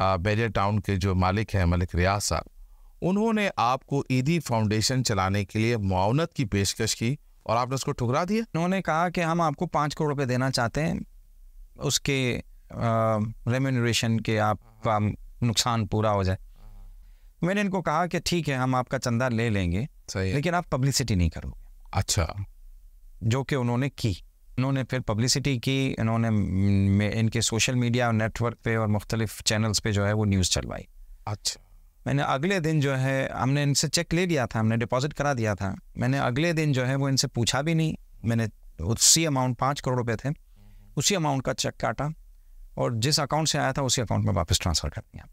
बेरिया town के जो मालिक हैं मलिक रियाज साहब उन्होंने आपको ईदी फाउंडेशन चलाने के लिए मुआवनत की पेशकश की और आपने उसको ठुकरा दिया उन्होंने कहा कि हम आपको पाँच करोड़ रुपये देना चाहते हैं उसके रेम्यूनरेशन के आपका नुकसान पूरा हो जाए मैंने इनको कहा कि ठीक है हम आपका चंदा ले लेंगे सही लेकिन आप पब्लिसिटी नहीं करोगे अच्छा जो कि उन्होंने की उन्होंने फिर पब्लिसिटी की इन्होंने इनके सोशल मीडिया और नेटवर्क पे और मुख्तलिफ चैनल्स पे जो है वो न्यूज़ चलवाई अच्छा मैंने अगले दिन जो है हमने इनसे चेक ले लिया था हमने डिपॉजिट करा दिया था मैंने अगले दिन जो है वो इनसे पूछा भी नहीं मैंने उसी अमाउंट पाँच करोड़ रुपये थे उसी अमाउंट का चेक काटा और जिस अकाउंट से आया था उसी अकाउंट में वापस ट्रांसफ़र कर दिया